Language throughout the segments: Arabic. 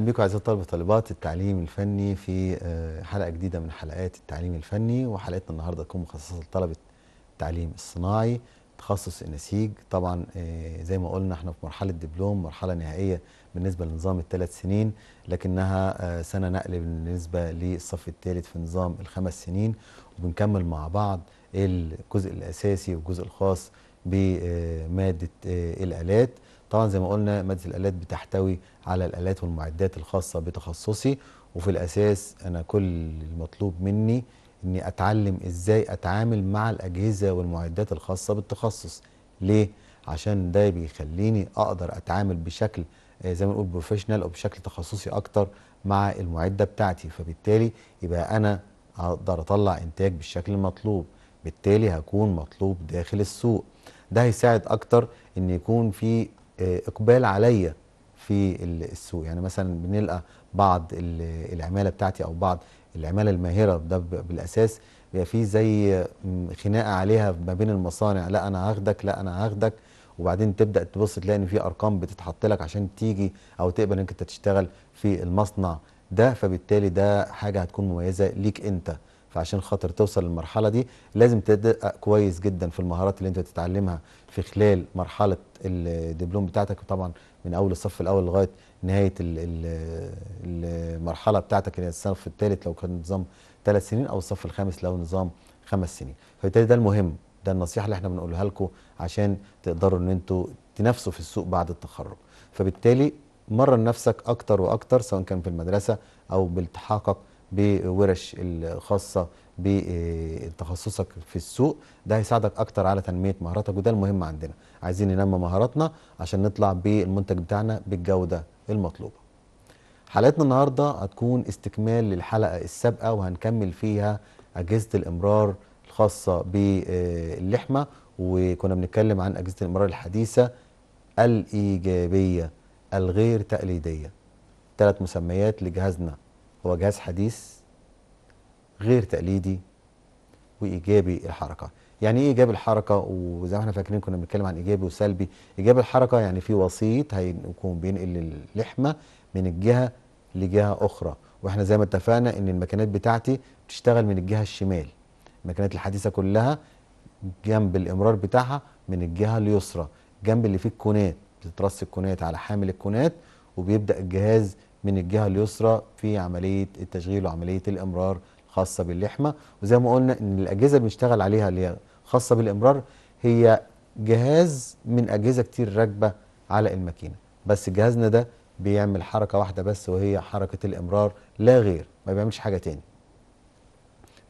اهلا بكم اعزائي الطلبه والطالبات التعليم الفني في آه، حلقه جديده من حلقات التعليم الفني وحلقتنا النهارده تكون مخصصه لطلبه التعليم الصناعي تخصص النسيج طبعا آه، زي ما قلنا احنا في مرحله دبلوم مرحله نهائيه بالنسبه لنظام الثلاث سنين لكنها آه، سنه نقل بالنسبه للصف الثالث في نظام الخمس سنين وبنكمل مع بعض الجزء الاساسي والجزء الخاص بماده الالات طبعا زي ما قلنا ماده الالات بتحتوي على الالات والمعدات الخاصه بتخصصي وفي الاساس انا كل المطلوب مني اني اتعلم ازاي اتعامل مع الاجهزه والمعدات الخاصه بالتخصص ليه عشان ده بيخليني اقدر اتعامل بشكل آه، زي ما نقول بروفيشنال او بشكل تخصصي اكتر مع المعده بتاعتي فبالتالي يبقى انا اقدر اطلع انتاج بالشكل المطلوب بالتالي هكون مطلوب داخل السوق ده هيساعد اكتر ان يكون في اقبال عليا في السوق يعني مثلا بنلقى بعض العماله بتاعتي او بعض العماله الماهره ده بالاساس بيبقى في زي خناقه عليها ما بين المصانع لا انا هاخدك لا انا هاخدك وبعدين تبدا تبص تلاقي ان في ارقام بتتحط لك عشان تيجي او تقبل انك انت تشتغل في المصنع ده فبالتالي ده حاجه هتكون مميزه ليك انت فعشان خاطر توصل للمرحله دي لازم تدقق كويس جدا في المهارات اللي انت بتتعلمها في خلال مرحله الدبلوم بتاعتك وطبعا من اول الصف الاول لغايه نهايه المرحله بتاعتك اللي هي الصف الثالث لو كان نظام ثلاث سنين او الصف الخامس لو نظام خمس سنين فبالتالي ده المهم ده النصيحه اللي احنا بنقولها لكم عشان تقدروا ان انتوا تنافسوا في السوق بعد التخرج فبالتالي مرن نفسك اكتر واكتر سواء كان في المدرسه او بالتحاقك بورش الخاصه بتخصصك في السوق ده هيساعدك اكتر على تنميه مهاراتك وده المهم عندنا عايزين ننمي مهاراتنا عشان نطلع بالمنتج بتاعنا بالجوده المطلوبه حلقتنا النهارده هتكون استكمال للحلقه السابقه وهنكمل فيها اجهزه الامرار الخاصه باللحمه وكنا بنتكلم عن اجهزه الامرار الحديثه الايجابيه الغير تقليديه ثلاث مسميات لجهازنا هو جهاز حديث غير تقليدي وايجابي الحركه يعني ايه ايجابي الحركه وزي ما احنا فاكرين كنا بنتكلم عن ايجابي وسلبي ايجابي الحركه يعني في وسيط هيكون بينقل اللحمه من الجهه لجهه اخرى واحنا زي ما اتفقنا ان الماكينات بتاعتي بتشتغل من الجهه الشمال الماكينات الحديثه كلها جنب الامرار بتاعها من الجهه اليسرى جنب اللي فيه الكونات بتترص الكونات على حامل الكونات وبيبدا الجهاز من الجهة اليسرى في عملية التشغيل وعملية الإمرار خاصة باللحمة وزي ما قلنا إن الأجهزة اللي بنشتغل عليها اللي هي خاصة بالإمرار هي جهاز من أجهزة كتير راكبة على الماكينة بس جهازنا ده بيعمل حركة واحدة بس وهي حركة الإمرار لا غير ما بيعملش حاجة تاني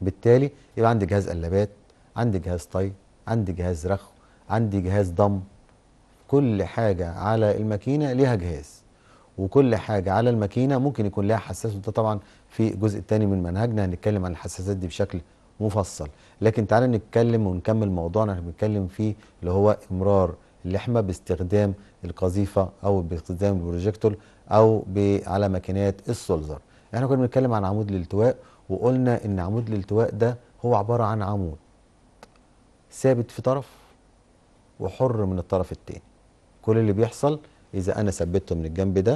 بالتالي يبقى عندي جهاز قلابات عندي جهاز طي عندي جهاز رخو عندي جهاز ضم كل حاجة على الماكينة ليها جهاز وكل حاجة على الماكينة ممكن يكون لها حساس وده طبعا في جزء تاني من منهجنا هنتكلم عن الحساسات دي بشكل مفصل لكن تعالى نتكلم ونكمل موضوعنا اللي بنتكلم فيه اللي هو امرار اللحمة باستخدام القذيفة أو باستخدام البروجيكتور أو على ماكينات السولزر احنا كنا بنتكلم عن عمود الالتواء وقلنا ان عمود الالتواء ده هو عبارة عن عمود ثابت في طرف وحر من الطرف التاني كل اللي بيحصل اذا انا ثبته من الجنب ده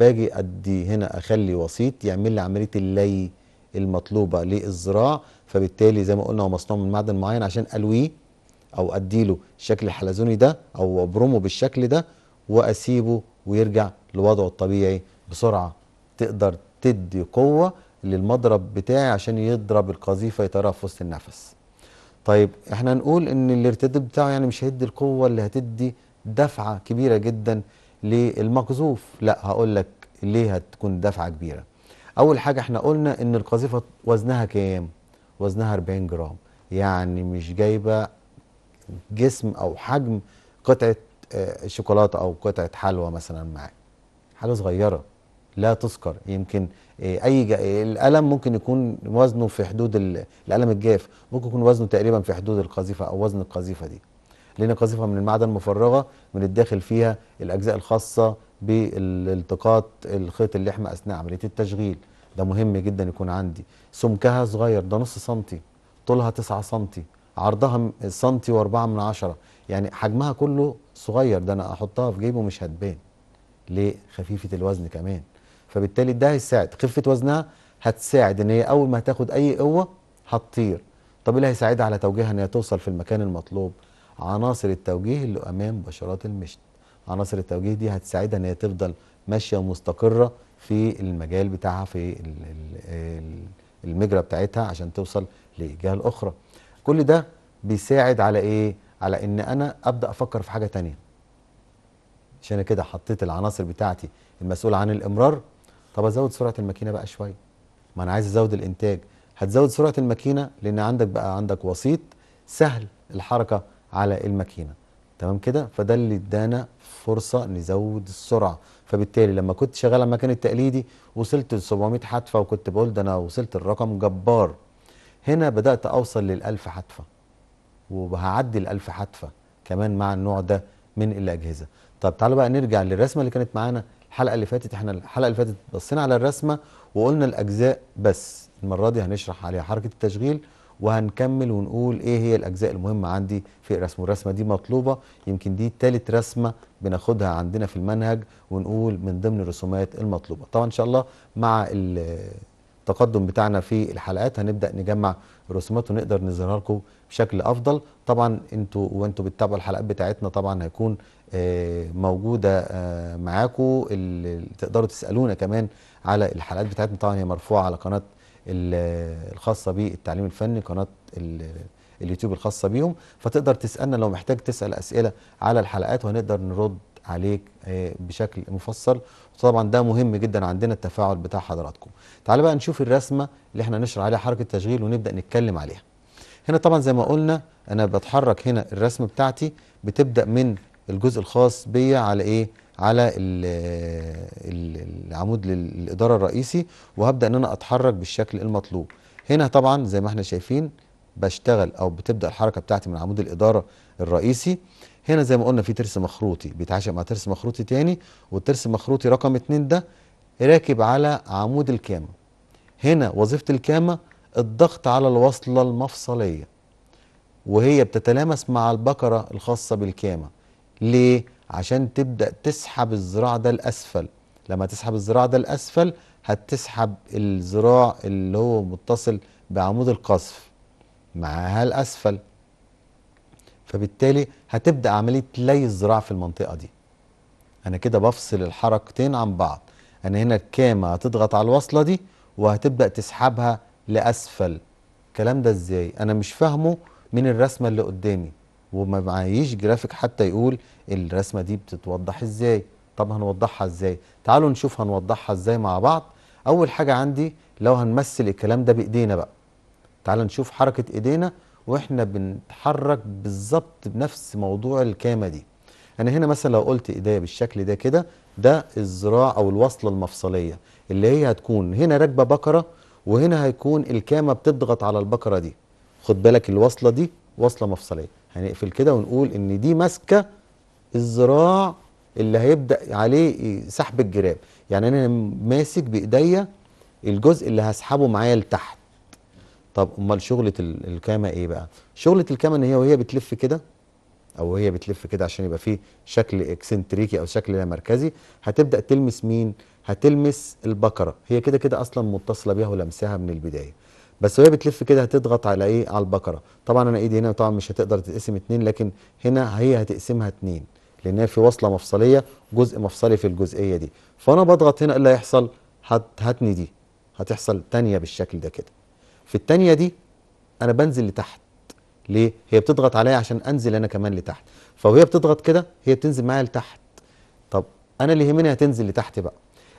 باجي ادي هنا اخلي وسيط يعمل لي عمليه اللي المطلوبه للزراع فبالتالي زي ما قلنا هو مصنوع من معدن معين عشان الويه او اديله الشكل الحلزوني ده او ابرمه بالشكل ده واسيبه ويرجع لوضعه الطبيعي بسرعه تقدر تدي قوه للمضرب بتاعي عشان يضرب القذيفه يطيرها في وسط النفس. طيب احنا نقول ان الارتداد بتاعه يعني مش هيدي القوه اللي هتدي دفعه كبيره جدا للمقذوف لا هقول لك ليه هتكون دفعة كبيرة أول حاجة احنا قلنا إن القذيفة وزنها كام؟ وزنها 40 جرام يعني مش جايبة جسم أو حجم قطعة آه، شوكولاتة أو قطعة حلوى مثلا معاك حاجه صغيرة لا تذكر يمكن آه، اي جا... القلم ممكن يكون وزنه في حدود القلم الجاف ممكن يكون وزنه تقريبا في حدود القذيفه او وزن القذيفه دي قذيفة من المعدن مفرغه من الداخل فيها الاجزاء الخاصه بالالتقاط الخيط اللحمه اثناء عمليه التشغيل ده مهم جدا يكون عندي سمكها صغير ده نص سنتي طولها 9 سنتي عرضها سنتي واربعة من عشرة يعني حجمها كله صغير ده انا احطها في جيبه مش هتبان ليه خفيفة الوزن كمان فبالتالي ده هيساعد خفة وزنها هتساعد ان هي اول ما هتاخد اي قوة هتطير طب ايه اللي هيساعدها على توجيهها ان هي توصل في المكان المطلوب عناصر التوجيه اللي امام بشرات المشن عناصر التوجيه دي هتساعدها ان هي تفضل ماشيه ومستقره في المجال بتاعها في المجرى بتاعتها عشان توصل للجهه الاخرى كل ده بيساعد على ايه على ان انا ابدا افكر في حاجه تانية عشان كده حطيت العناصر بتاعتي المسؤوله عن الامرار طب ازود سرعه الماكينه بقى شويه ما انا عايز ازود الانتاج هتزود سرعه الماكينه لان عندك بقى عندك وسيط سهل الحركه على الماكينه تمام كده فده اللي ادانا فرصه نزود السرعه فبالتالي لما كنت شغال على المكان التقليدي وصلت ل 700 حتفه وكنت بقول ده انا وصلت الرقم جبار هنا بدات اوصل لل 1000 حتفه وهعدي ال 1000 حتفه كمان مع النوع ده من الاجهزه طب تعالوا بقى نرجع للرسمه اللي كانت معانا الحلقه اللي فاتت احنا الحلقه اللي فاتت بصينا على الرسمه وقلنا الاجزاء بس المره دي هنشرح عليها حركه التشغيل وهنكمل ونقول ايه هي الاجزاء المهمه عندي في الرسم والرسمه دي مطلوبه يمكن دي ثالث رسمه بناخدها عندنا في المنهج ونقول من ضمن الرسومات المطلوبه طبعا ان شاء الله مع التقدم بتاعنا في الحلقات هنبدا نجمع الرسومات ونقدر نظهرها لكم بشكل افضل طبعا انتوا وانتوا بتتابعوا الحلقات بتاعتنا طبعا هيكون آه، موجوده آه، معاكم تقدروا تسالونا كمان على الحلقات بتاعتنا طبعا هي مرفوعه على قناه الخاصه بالتعليم الفني قناه اليوتيوب الخاصه بيهم فتقدر تسالنا لو محتاج تسال اسئله على الحلقات وهنقدر نرد عليك آه، بشكل مفصل وطبعا ده مهم جدا عندنا التفاعل بتاع حضراتكم تعال بقى نشوف الرسمه اللي احنا نشر عليها حركه تشغيل ونبدا نتكلم عليها هنا طبعا زي ما قلنا انا بتحرك هنا الرسمه بتاعتي بتبدا من الجزء الخاص بيا على ايه على العمود للإدارة الرئيسي وهبدأ أن أنا أتحرك بالشكل المطلوب هنا طبعا زي ما احنا شايفين بشتغل أو بتبدأ الحركة بتاعتي من عمود الإدارة الرئيسي هنا زي ما قلنا في ترس مخروطي بيتعاشق مع ترس مخروطي تاني والترس المخروطي رقم اتنين ده راكب على عمود الكامة هنا وظيفة الكامة الضغط على الوصلة المفصلية وهي بتتلامس مع البكرة الخاصة بالكامة ليه؟ عشان تبدأ تسحب الذراع ده لأسفل لما تسحب الذراع ده لأسفل هتسحب الذراع اللي هو متصل بعمود القصف معاها لأسفل فبالتالي هتبدأ عملية لي الذراع في المنطقة دي أنا كده بفصل الحركتين عن بعض أنا هنا الكامة هتضغط على الوصلة دي وهتبدأ تسحبها لأسفل الكلام ده إزاي أنا مش فاهمه من الرسمة اللي قدامي وما معيش جرافيك حتى يقول الرسمه دي بتتوضح ازاي طب هنوضحها ازاي تعالوا نشوف هنوضحها ازاي مع بعض اول حاجه عندي لو هنمثل الكلام ده بايدينا بقى تعالوا نشوف حركه ايدينا واحنا بنتحرك بالظبط بنفس موضوع الكامه دي انا يعني هنا مثلا لو قلت ايديا بالشكل ده كده ده الذراع او الوصله المفصليه اللي هي هتكون هنا راكبه بكره وهنا هيكون الكامه بتضغط على البقره دي خد بالك الوصله دي وصله مفصليه هنقفل كده ونقول ان دي ماسكه الذراع اللي هيبدا عليه سحب الجراب يعني انا ماسك بايديا الجزء اللي هسحبه معايا لتحت طب امال شغله الكامه ايه بقى شغله الكامه ان هي وهي بتلف كده او هي بتلف كده عشان يبقى فيه شكل اكسنتريكي او شكل لا مركزي هتبدا تلمس مين هتلمس البكره هي كده كده اصلا متصله بيها ولمسها من البدايه بس وهي بتلف كده هتضغط على ايه على البكره طبعا انا ايدي هنا طبعا مش هتقدر تتقسم اتنين لكن هنا هي هتقسمها اتنين لان هي في وصله مفصليه جزء مفصلي في الجزئيه دي فانا بضغط هنا اللي هيحصل هاتني دي هتحصل تانيه بالشكل ده كده في التانيه دي انا بنزل لتحت ليه هي بتضغط عليا عشان انزل انا كمان لتحت فهي بتضغط كده هي بتنزل معايا لتحت طب انا اللي يهمني هتنزل لتحت بقى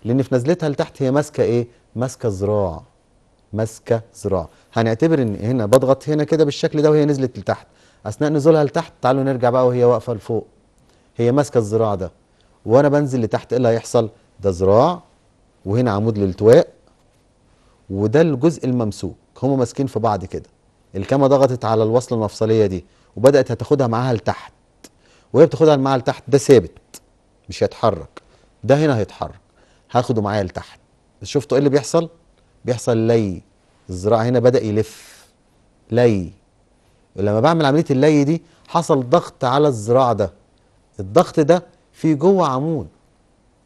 لان في نزلتها لتحت هي ماسكه ايه ماسكه ذراع ماسكه ذراع هنعتبر ان هنا بضغط هنا كده بالشكل ده وهي نزلت لتحت اثناء نزولها لتحت تعالوا نرجع بقى وهي واقفه لفوق هي ماسكه الذراع ده وانا بنزل لتحت ايه اللي هيحصل ده ذراع وهنا عمود للتواء وده الجزء الممسوك هما ماسكين في بعض كده الكامة ضغطت على الوصله المفصليه دي وبدات هتاخدها معاها لتحت وهي بتاخدها معاها لتحت ده ثابت مش هيتحرك ده هنا هيتحرك هاخده معايا لتحت شفتوا ايه اللي بيحصل بيحصل لي الذراع هنا بدا يلف لي ولما بعمل عمليه اللي دي حصل ضغط على الذراع ده الضغط ده في جوه عمود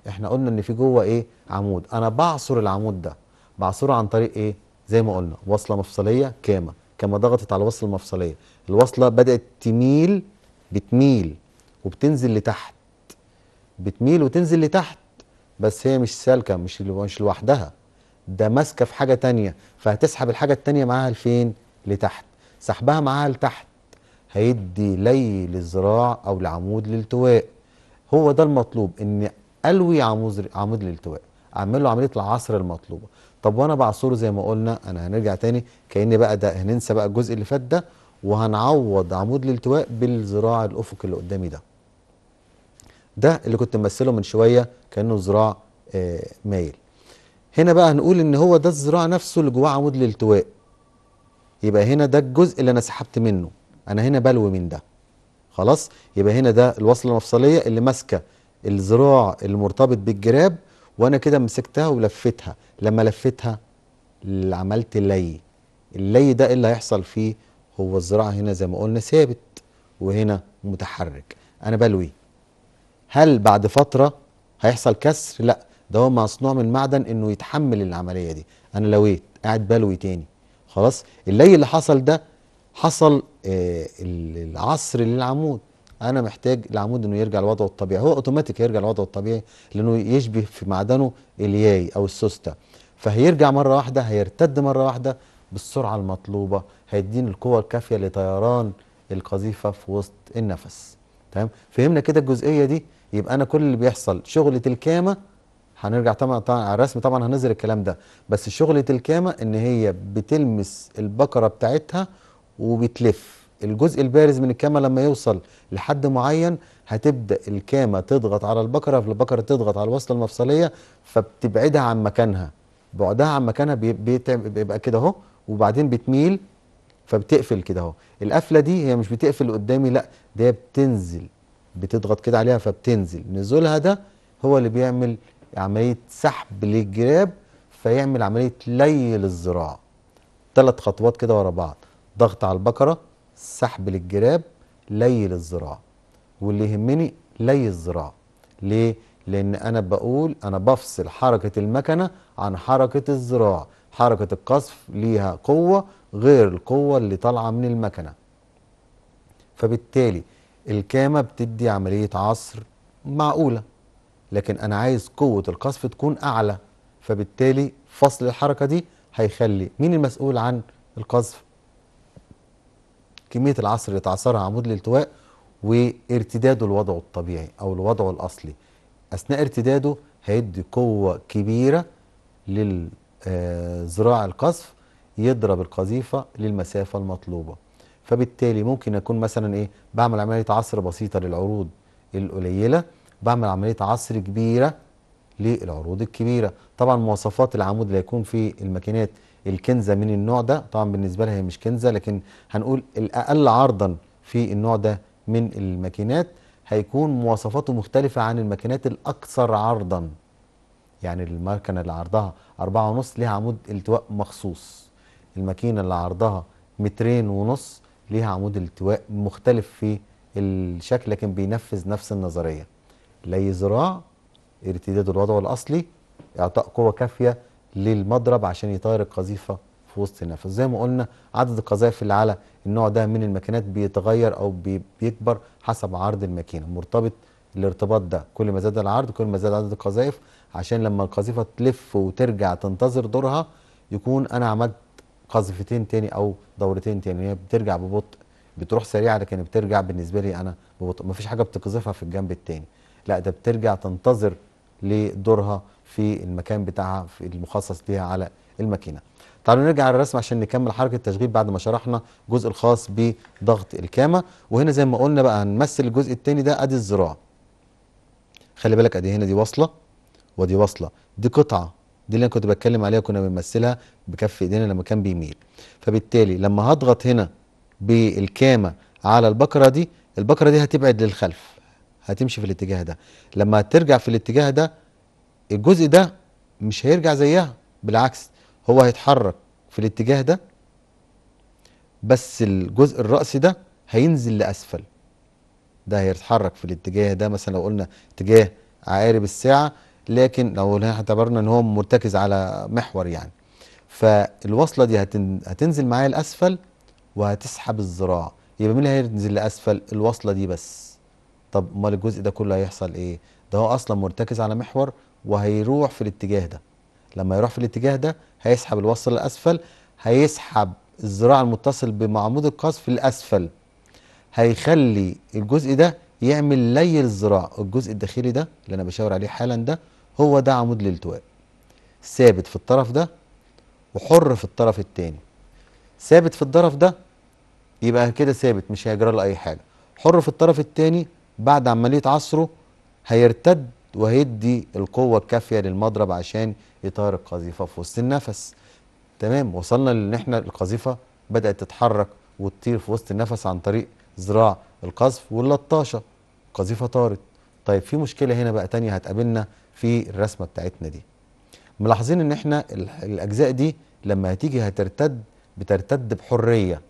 احنا قلنا ان في جوه ايه عمود انا بعصر العمود ده بعصره عن طريق ايه زي ما قلنا وصله مفصليه كامه كما ضغطت على الوصله المفصليه الوصله بدات تميل بتميل وبتنزل لتحت بتميل وتنزل لتحت بس هي مش سالكه مش مش لوحدها ده ماسكه في حاجه تانية فهتسحب الحاجه التانية معاها لفين لتحت سحبها معاها لتحت هيدي لي للذراع او لعمود الالتواء هو ده المطلوب ان الوي عمود عمود الالتواء اعمل له عمليه العصر المطلوبه طب وانا بعصره زي ما قلنا انا هنرجع تاني كان بقى ده هننسى بقى الجزء اللي فات ده وهنعوض عمود الالتواء بالذراع الافقي اللي قدامي ده ده اللي كنت ممثله من شويه كانه ذراع آه مايل هنا بقى هنقول ان هو ده الذراع نفسه اللي جواه عمود الالتواء يبقى هنا ده الجزء اللي انا سحبت منه انا هنا بلوي من ده خلاص يبقى هنا ده الوصله المفصليه اللي ماسكه الذراع المرتبط بالجراب وانا كده مسكتها ولفتها لما لفتها عملت اللي اللي ده اللي هيحصل فيه هو الذراع هنا زي ما قلنا ثابت وهنا متحرك انا بلوي هل بعد فتره هيحصل كسر لا ده هو مصنوع من معدن انه يتحمل العمليه دي انا لويت إيه، قاعد بلوي تاني خلاص اللي اللي حصل ده حصل آه العصر للعمود انا محتاج العمود انه يرجع لوضعه الطبيعي هو اوتوماتيك هيرجع لوضعه الطبيعي لانه يشبه في معدنه الياي او السوسته فهيرجع مره واحده هيرتد مره واحده بالسرعه المطلوبه هيديني القوه الكافيه لطيران القذيفه في وسط النفس تمام فهمنا كده الجزئيه دي يبقى انا كل اللي بيحصل شغله الكامه هنرجع طبعا على الرسم طبعا هنظهر الكلام ده بس شغله الكامه ان هي بتلمس البقره بتاعتها وبتلف الجزء البارز من الكامه لما يوصل لحد معين هتبدا الكامه تضغط على البقره فالبقره تضغط على الوصله المفصليه فبتبعدها عن مكانها بعدها عن مكانها بيبقى كده اهو وبعدين بتميل فبتقفل كده اهو القفله دي هي مش بتقفل قدامي لا ده بتنزل بتضغط كده عليها فبتنزل نزولها ده هو اللي بيعمل عمليه سحب للجراب فيعمل عمليه لي للذراع ثلاث خطوات كده ورا بعض ضغط على البقره سحب للجراب لي للذراع واللي يهمني لي الذراع ليه لان انا بقول انا بفصل حركه المكنه عن حركه الذراع حركه القصف ليها قوه غير القوه اللي طالعه من المكنه فبالتالي الكامه بتدي عمليه عصر معقوله لكن انا عايز قوه القصف تكون اعلى فبالتالي فصل الحركه دي هيخلي مين المسؤول عن القذف كميه العصر اللي تعصرها عمود الالتواء وارتداده لوضعه الطبيعي او لوضعه الاصلي اثناء ارتداده هيدي قوه كبيره للذراع آه، القذف يضرب القذيفه للمسافه المطلوبه فبالتالي ممكن اكون مثلا ايه بعمل عمليه عصر بسيطه للعروض القليله بعمل عمليه عصر كبيره للعروض الكبيره طبعا مواصفات العمود اللي هيكون في الماكينات الكنزه من النوع ده طبعا بالنسبه لها هي مش كنزه لكن هنقول الاقل عرضا في النوع ده من الماكينات هيكون مواصفاته مختلفه عن الماكينات الاكثر عرضا يعني المكنه اللي عرضها 4.5 ليها عمود التواء مخصوص الماكينه اللي عرضها مترين ونص ليها عمود التواء مختلف في الشكل لكن بينفذ نفس النظريه لي ذراع ارتداد الوضع الأصلي إعطاء قوة كافية للمضرب عشان يطير القذيفة في وسط النفس زي ما قلنا عدد القذائف اللي على النوع ده من الماكينات بيتغير أو بيكبر حسب عرض الماكينة مرتبط الارتباط ده كل ما زاد العرض كل ما زاد عدد القذائف عشان لما القذيفة تلف وترجع تنتظر دورها يكون أنا عملت قذفتين تاني أو دورتين تاني هي بترجع ببطء بتروح سريعة لكن بترجع بالنسبة لي أنا ببطء مفيش حاجة بتقذفها في الجنب التاني لا ده بترجع تنتظر لدورها في المكان بتاعها في المخصص ليها على الماكينه تعالوا نرجع للرسم عشان نكمل حركه التشغيل بعد ما شرحنا الجزء الخاص بضغط الكامه وهنا زي ما قلنا بقى هنمثل الجزء الثاني ده ادي الذراع خلي بالك ادي هنا دي واصله ودي واصله دي قطعه دي اللي انا كنت بتكلم عليها كنا بنمثلها بكف ايدينا لما كان بيميل فبالتالي لما هضغط هنا بالكامه على البكره دي البكره دي هتبعد للخلف هتمشي في الاتجاه ده لما ترجع في الاتجاه ده الجزء ده مش هيرجع زيها بالعكس هو هيتحرك في الاتجاه ده بس الجزء الرأسي ده هينزل لأسفل ده هيتحرك في الاتجاه ده مثلا لو قلنا اتجاه عقارب الساعة لكن لو اعتبرنا ان هو مرتكز على محور يعني فالوصلة دي هتنزل معايا لأسفل وهتسحب الذراع يبقى مين اللي هينزل لأسفل الوصلة دي بس طب امال الجزء ده كله هيحصل ايه ده هو اصلا مرتكز على محور وهيروح في الاتجاه ده لما يروح في الاتجاه ده هيسحب الوصل الاسفل هيسحب الذراع المتصل بمعمود القذف الاسفل هيخلي الجزء ده يعمل لي الذراع الجزء الداخلي ده اللي انا بشاور عليه حالا ده هو ده عمود الالتواء ثابت في الطرف ده وحر في الطرف الثاني. ثابت في الطرف ده يبقى كده ثابت مش هيجرى له اي حاجه حر في الطرف الثاني بعد عملية عصره هيرتد وهيدي القوة الكافية للمضرب عشان يطير القذيفة في وسط النفس تمام وصلنا لان احنا القذيفة بدأت تتحرك وتطير في وسط النفس عن طريق ذراع القذف واللطاشة القذيفة طارت طيب في مشكلة هنا بقى تانية هتقابلنا في الرسمة بتاعتنا دي ملاحظين ان احنا الاجزاء دي لما هتيجي هترتد بترتد بحرية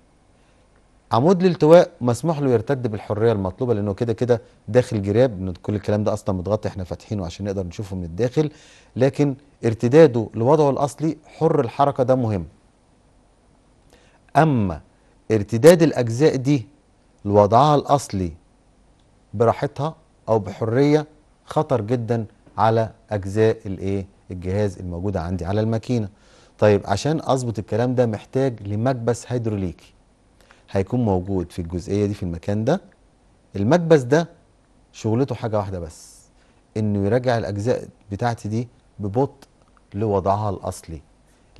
عمود الالتواء مسموح له يرتد بالحريه المطلوبه لانه كده كده داخل جراب كل الكلام ده اصلا متغطي احنا فاتحينه عشان نقدر نشوفه من الداخل لكن ارتداده لوضعه الاصلي حر الحركه ده مهم اما ارتداد الاجزاء دي لوضعها الاصلي براحتها او بحريه خطر جدا على اجزاء الايه الجهاز الموجوده عندي على الماكينه طيب عشان اظبط الكلام ده محتاج لمكبس هيدروليكي هيكون موجود في الجزئيه دي في المكان ده المكبس ده شغلته حاجه واحده بس انه يرجع الاجزاء بتاعتي دي ببطء لوضعها الاصلي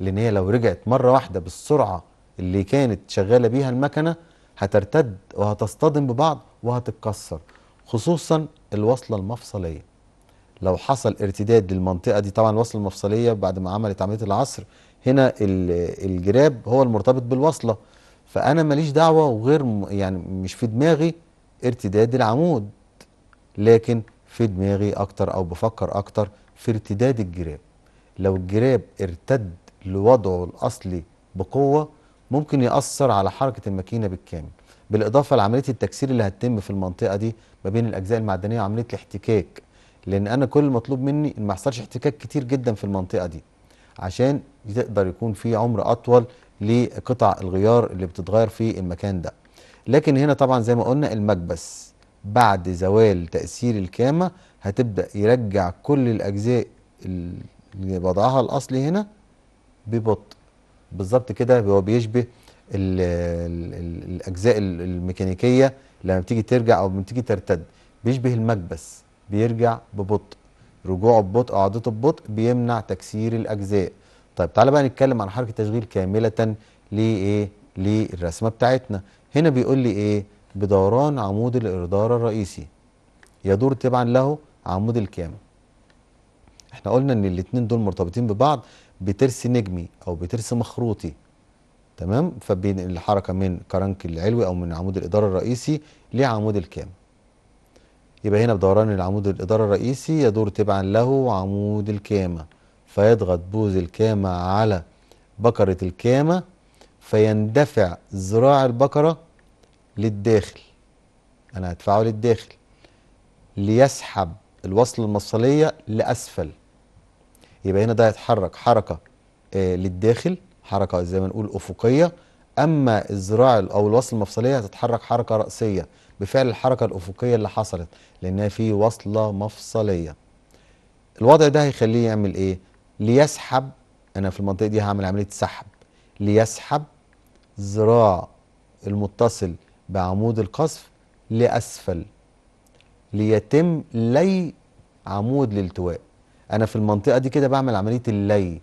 لان هي لو رجعت مره واحده بالسرعه اللي كانت شغاله بيها المكنه هترتد وهتصطدم ببعض وهتتكسر خصوصا الوصله المفصليه لو حصل ارتداد للمنطقه دي طبعا الوصله المفصليه بعد ما عملت عمليه العصر هنا الجراب هو المرتبط بالوصله فأنا ماليش دعوة وغير يعني مش في دماغي ارتداد العمود لكن في دماغي أكتر أو بفكر أكتر في ارتداد الجراب لو الجراب ارتد لوضعه الأصلي بقوة ممكن يأثر على حركة الماكينة بالكامل بالإضافة لعملية التكسير اللي هتتم في المنطقة دي ما بين الأجزاء المعدنية وعملية الاحتكاك لأن أنا كل المطلوب مني إن ما يحصلش احتكاك كتير جدا في المنطقة دي عشان يقدر يكون في عمر أطول لقطع الغيار اللي بتتغير في المكان ده لكن هنا طبعا زي ما قلنا المكبس بعد زوال تأثير الكامة هتبدأ يرجع كل الأجزاء اللي وضعها الأصلي هنا ببطء بالظبط كده هو بيشبه الـ الـ الـ الأجزاء الميكانيكية لما بتيجي ترجع أو بتيجي ترتد بيشبه المكبس بيرجع ببطء رجوعه ببطء قعدته ببطء بيمنع تكسير الأجزاء طيب تعالى بقى نتكلم عن حركه تشغيل كامله لايه للرسمه بتاعتنا هنا بيقول لي ايه بدوران عمود الاداره الرئيسي يدور تبعا له عمود الكامل احنا قلنا ان الاثنين دول مرتبطين ببعض بترس نجمي او بترس مخروطي تمام فبين الحركه من كرنك العلوي او من عمود الاداره الرئيسي لعمود الكامل يبقى هنا بدوران العمود الاداره الرئيسي يدور تبعا له عمود الكامه فيضغط بوز الكامة على بكرة الكامة فيندفع ذراع البكرة للداخل أنا هدفعه للداخل ليسحب الوصل المفصلية لأسفل يبقى هنا ده هيتحرك حركة آه للداخل حركة زي ما نقول أفقية أما الذراع أو الوصل المفصلية هتتحرك حركة رأسية بفعل الحركة الأفقية اللي حصلت لأنها في وصلة مفصلية الوضع ده هيخليه يعمل إيه؟ ليسحب انا في المنطقه دي هعمل عمليه سحب ليسحب ذراع المتصل بعمود القصف لاسفل ليتم لي عمود الالتواء انا في المنطقه دي كده بعمل عمليه اللي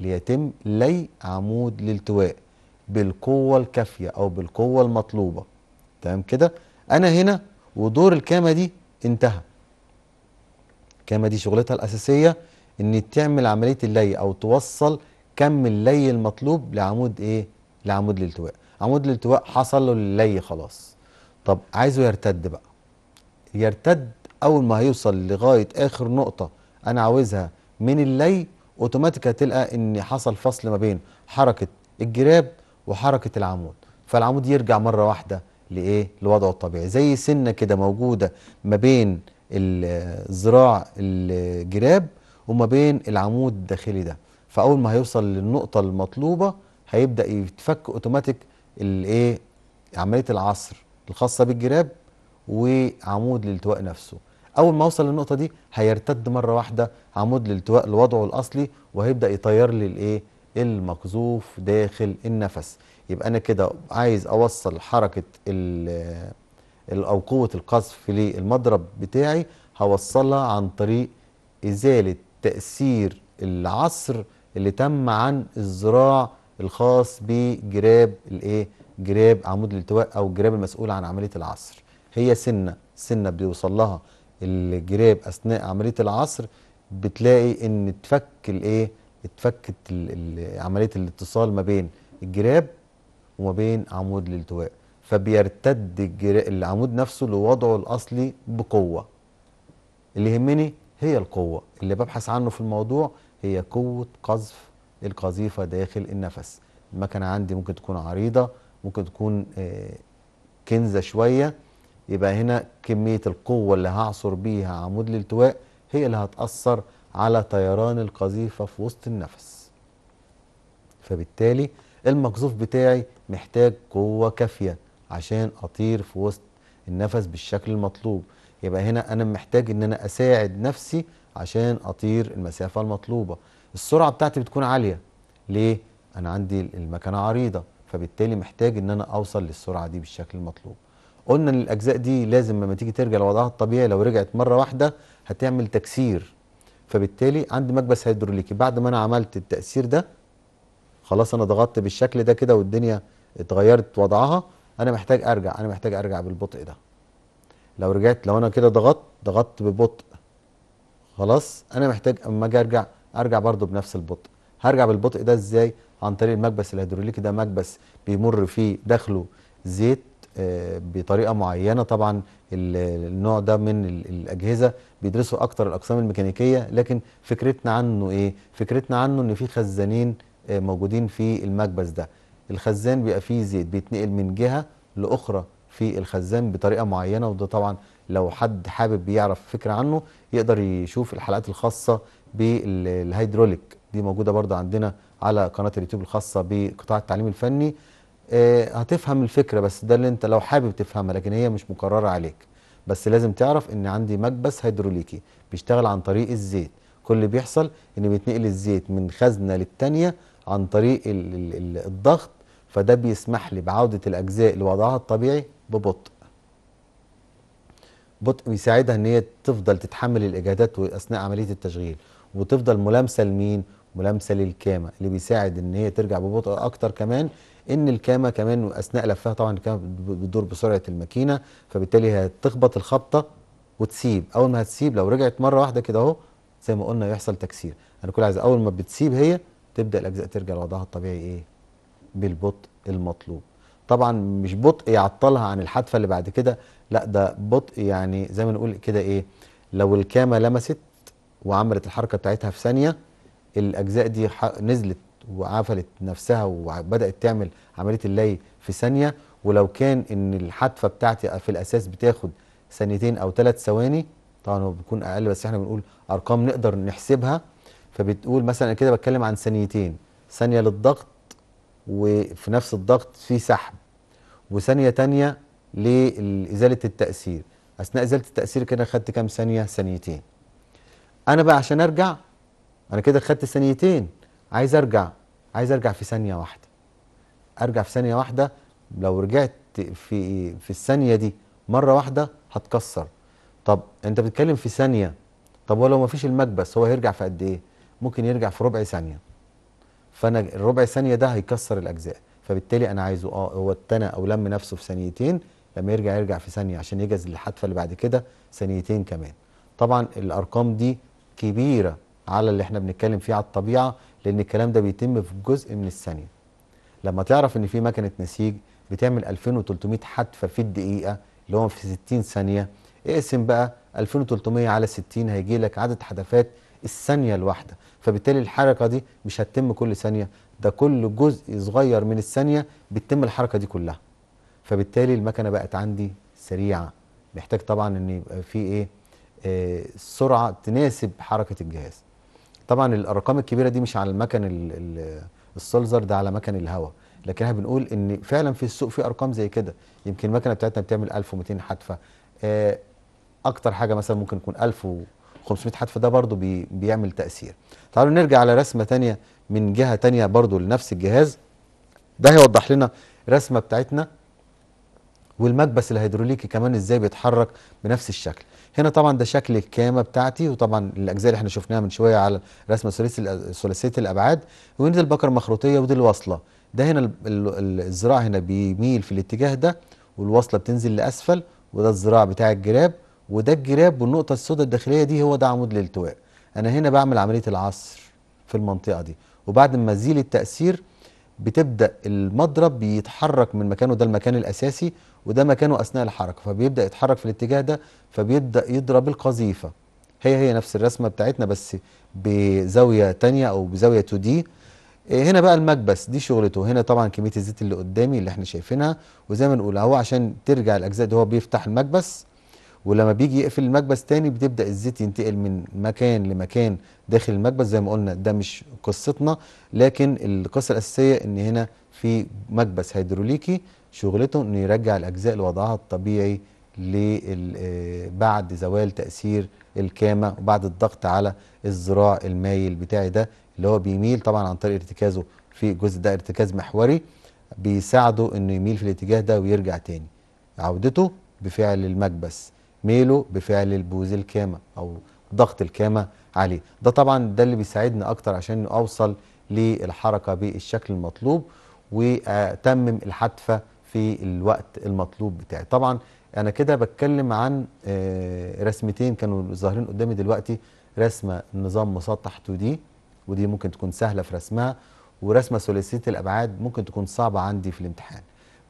ليتم لي عمود الالتواء بالقوه الكافيه او بالقوه المطلوبه تمام كده انا هنا ودور الكامه دي انتهى الكامه دي شغلتها الاساسيه ان تعمل عمليه اللي او توصل كم اللي المطلوب لعمود ايه لعمود الالتواء عمود الالتواء حصل له اللي خلاص طب عايزه يرتد بقى يرتد اول ما هيوصل لغايه اخر نقطه انا عاوزها من اللي اوتوماتيك هتلقى ان حصل فصل ما بين حركه الجراب وحركه العمود فالعمود يرجع مره واحده لايه لوضعه الطبيعي زي سنه كده موجوده ما بين الذراع الجراب وما بين العمود الداخلي ده فاول ما هيوصل للنقطه المطلوبه هيبدا يتفك اوتوماتيك الايه عمليه العصر الخاصه بالجراب وعمود الالتواء نفسه اول ما اوصل للنقطه دي هيرتد مره واحده عمود الالتواء لوضعه الاصلي وهيبدا يطير لي الايه المقذوف داخل النفس يبقى انا كده عايز اوصل حركه ال او قوه القذف للمضرب بتاعي هوصلها عن طريق ازاله تأثير العصر اللي تم عن الزراع الخاص بجراب الايه جراب عمود الالتواء او الجراب المسؤول عن عمليه العصر هي سنه سنه بيوصل لها الجراب اثناء عمليه العصر بتلاقي ان اتفك الايه اتفكت عمليه الاتصال ما بين الجراب وما بين عمود الالتواء فبيرتد العمود نفسه لوضعه الاصلي بقوه اللي يهمني هي القوة اللي ببحث عنه في الموضوع هي قوة قذف القذيفة داخل النفس المكنة عندي ممكن تكون عريضة ممكن تكون آه، كنزة شوية يبقى هنا كمية القوة اللي هعصر بيها عمود الالتواء هي اللي هتأثر على طيران القذيفة في وسط النفس فبالتالي المقذوف بتاعي محتاج قوة كافية عشان أطير في وسط النفس بالشكل المطلوب يبقى هنا انا محتاج ان انا اساعد نفسي عشان اطير المسافه المطلوبه السرعه بتاعتي بتكون عاليه ليه انا عندي المكانه عريضه فبالتالي محتاج ان انا اوصل للسرعه دي بالشكل المطلوب قلنا ان الاجزاء دي لازم لما تيجي ترجع لوضعها الطبيعي لو رجعت مره واحده هتعمل تكسير فبالتالي عندي مكبس هيدروليكي بعد ما انا عملت التاثير ده خلاص انا ضغطت بالشكل ده كده والدنيا اتغيرت وضعها انا محتاج ارجع انا محتاج ارجع بالبطء ده لو رجعت لو انا كده ضغطت ضغطت ببطء خلاص انا محتاج اما اجي ارجع ارجع برضو بنفس البطء هرجع بالبطء ده ازاي عن طريق المكبس الهيدروليكي ده مكبس بيمر فيه داخله زيت آه، بطريقه معينه طبعا النوع ده من الاجهزه بيدرسوا اكتر الاقسام الميكانيكيه لكن فكرتنا عنه ايه فكرتنا عنه ان في خزانين آه، موجودين في المكبس ده الخزان بيبقى فيه زيت بيتنقل من جهه لاخرى في الخزان بطريقه معينه وده طبعا لو حد حابب يعرف فكره عنه يقدر يشوف الحلقات الخاصه بالهيدروليك دي موجوده برده عندنا على قناه اليوتيوب الخاصه بقطاع التعليم الفني آه هتفهم الفكره بس ده اللي انت لو حابب تفهمها لكن هي مش مكرره عليك بس لازم تعرف ان عندي مكبس هيدروليكي بيشتغل عن طريق الزيت كل اللي بيحصل ان بيتنقل الزيت من خزنه للتانيه عن طريق الضغط فده بيسمح لي بعوده الاجزاء لوضعها الطبيعي ببطء بطء بيساعدها ان هي تفضل تتحمل الاجهادات اثناء عمليه التشغيل وتفضل ملامسه لمين ملامسه للكامه اللي بيساعد ان هي ترجع ببطء اكتر كمان ان الكامه كمان اثناء لفها طبعا الكامه بتدور بسرعه الماكينه فبالتالي هتخبط الخبطه وتسيب اول ما هتسيب لو رجعت مره واحده كده اهو زي ما قلنا يحصل تكسير انا كل عايز اول ما بتسيب هي تبدا الاجزاء ترجع لوضعها الطبيعي ايه بالبطء المطلوب طبعا مش بطء يعطلها عن الحدفه اللي بعد كده لا ده بطء يعني زي ما نقول كده ايه لو الكامه لمست وعملت الحركه بتاعتها في ثانيه الاجزاء دي نزلت وقفلت نفسها وبدات تعمل عمليه اللي في ثانيه ولو كان ان الحدفه بتاعتي في الاساس بتاخد ثانيتين او ثلاث ثواني طبعا هو بيكون اقل بس احنا بنقول ارقام نقدر نحسبها فبتقول مثلا كده بتكلم عن ثانيتين ثانيه للضغط وفي نفس الضغط في سحب وثانيه تانية لازاله التاثير اثناء ازاله التاثير كده خدت كام ثانيه ثانيتين انا بقى عشان ارجع انا كده خدت ثانيتين عايز ارجع عايز ارجع في ثانيه واحده ارجع في ثانيه واحده لو رجعت في في الثانيه دي مره واحده هتكسر طب انت بتتكلم في ثانيه طب ولو ما فيش المكبس هو هيرجع في قد ايه ممكن يرجع في ربع ثانيه فانا الربع ثانيه ده هيكسر الاجزاء فبالتالي انا عايزه اه هو اتنى او لم نفسه في ثانيتين لما يرجع يرجع في ثانيه عشان يجهز للحتفه اللي بعد كده ثانيتين كمان طبعا الارقام دي كبيره على اللي احنا بنتكلم فيه على الطبيعه لان الكلام ده بيتم في جزء من الثانيه لما تعرف ان في مكنه نسيج بتعمل 2300 حتفه في الدقيقه اللي هو في 60 ثانيه اقسم بقى 2300 على 60 هيجي لك عدد حدفات الثانيه الواحده فبالتالي الحركة دي مش هتتم كل ثانية ده كل جزء صغير من الثانية بتتم الحركة دي كلها فبالتالي المكنة بقت عندي سريعة محتاج طبعا ان يبقى في ايه آه سرعة تناسب حركة الجهاز طبعا الارقام الكبيرة دي مش على المكن السولزر ده على مكن الهواء لكن احنا بنقول ان فعلا في السوق في ارقام زي كده يمكن المكنه بتاعتنا بتعمل 1200 حدفه آه، اكتر حاجه مثلا ممكن يكون 1500 حدفه ده برضو بيعمل تاثير تعالوا نرجع على رسمة تانية من جهة تانية برضو لنفس الجهاز ده هيوضح لنا رسمة بتاعتنا والمكبس الهيدروليكي كمان ازاي بيتحرك بنفس الشكل هنا طبعا ده شكل الكامه بتاعتي وطبعا الاجزاء اللي احنا شفناها من شويه على رسمه ثلاثيه الابعاد وندي البكر مخروطيه ودي الوصله ده هنا الذراع هنا بيميل في الاتجاه ده والوصله بتنزل لاسفل وده الذراع بتاع الجراب وده الجراب والنقطه السوداء الداخليه دي هو ده عمود الالتواء انا هنا بعمل عمليه العصر في المنطقه دي وبعد ما ازيل التاثير بتبدا المضرب بيتحرك من مكانه ده المكان الاساسي وده مكانه اثناء الحركه فبيبدا يتحرك في الاتجاه ده فبيبدا يضرب القذيفه هي هي نفس الرسمه بتاعتنا بس بزاويه تانية او بزاويه 2 دي إيه، هنا بقى المكبس دي شغلته هنا طبعا كميه الزيت اللي قدامي اللي احنا شايفينها وزي ما نقول اهو عشان ترجع الاجزاء دي هو بيفتح المكبس ولما بيجي يقفل المكبس تاني بتبدا الزيت ينتقل من مكان لمكان داخل المكبس زي ما قلنا ده مش قصتنا لكن القصه الاساسيه ان هنا في مكبس هيدروليكي شغلته انه يرجع الاجزاء لوضعها الطبيعي آه، بعد زوال تاثير الكامه وبعد الضغط على الذراع المايل بتاعي ده اللي هو بيميل طبعا عن طريق ارتكازه في الجزء ده ارتكاز محوري بيساعده انه يميل في الاتجاه ده ويرجع تاني عودته بفعل المكبس ميله بفعل البوز الكامة أو ضغط الكامة عليه ده طبعا ده اللي بيساعدني أكتر عشان أوصل للحركة بالشكل المطلوب وأتمم الحتفة في الوقت المطلوب بتاعي طبعا أنا كده بتكلم عن آه، رسمتين كانوا ظاهرين قدامي دلوقتي رسمة نظام مسطح 2 دي ودي ممكن تكون سهلة في رسمها ورسمة ثلاثية الأبعاد ممكن تكون صعبة عندي في الامتحان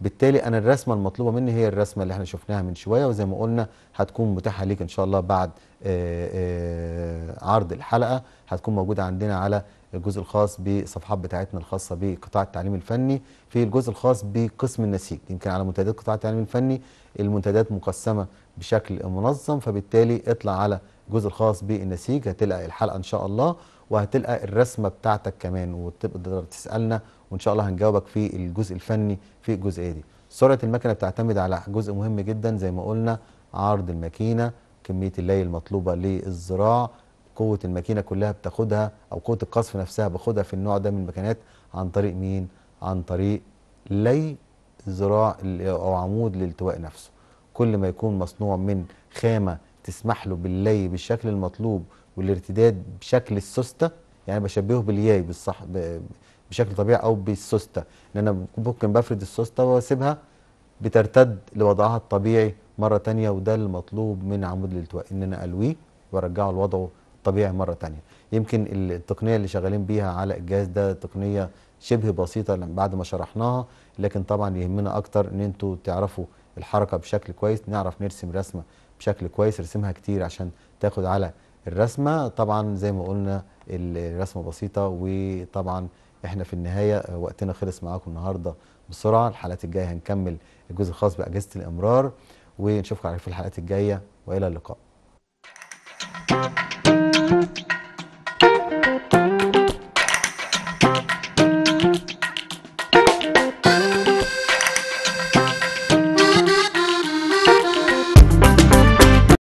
بالتالي انا الرسمه المطلوبه مني هي الرسمه اللي احنا شفناها من شويه وزي ما قلنا هتكون متاحه ليك ان شاء الله بعد آه، آه، عرض الحلقه هتكون موجوده عندنا على الجزء الخاص بصفحات بتاعتنا الخاصه بقطاع التعليم الفني في الجزء الخاص بقسم النسيج يمكن على منتديات قطاع التعليم الفني المنتديات مقسمه بشكل منظم فبالتالي اطلع على الجزء الخاص بالنسيج هتلقى الحلقه ان شاء الله وهتلقى الرسمه بتاعتك كمان وتقدر تسالنا وان شاء الله هنجاوبك في الجزء الفني في الجزئيه دي سرعه المكنه بتعتمد على جزء مهم جدا زي ما قلنا عرض الماكينه كميه اللي المطلوبه للزراع قوه الماكينه كلها بتاخدها او قوه القصف نفسها باخدها في النوع ده من المكنات عن طريق مين عن طريق لي زراع او عمود الالتواء نفسه كل ما يكون مصنوع من خامه تسمح له باللي بالشكل المطلوب والارتداد بشكل السوسته يعني بشبهه بالياي بالصح بشكل طبيعي او بالسوسته ان انا ممكن بفرد السوسته واسيبها بترتد لوضعها الطبيعي مره تانية وده المطلوب من عمود الالتواء ان انا الويه وارجعه لوضعه الطبيعي مره تانية يمكن التقنيه اللي شغالين بيها على الجهاز ده تقنيه شبه بسيطه بعد ما شرحناها لكن طبعا يهمنا اكتر ان انتوا تعرفوا الحركه بشكل كويس نعرف نرسم رسمه بشكل كويس ارسمها كتير عشان تاخد على الرسمه طبعا زي ما قلنا الرسمه بسيطه وطبعا احنا في النهايه آه، وقتنا خلص معاكم النهارده بسرعه الحلقات الجايه هنكمل الجزء الخاص باجهزه الامرار ونشوفكم على في الحلقات الجايه والى اللقاء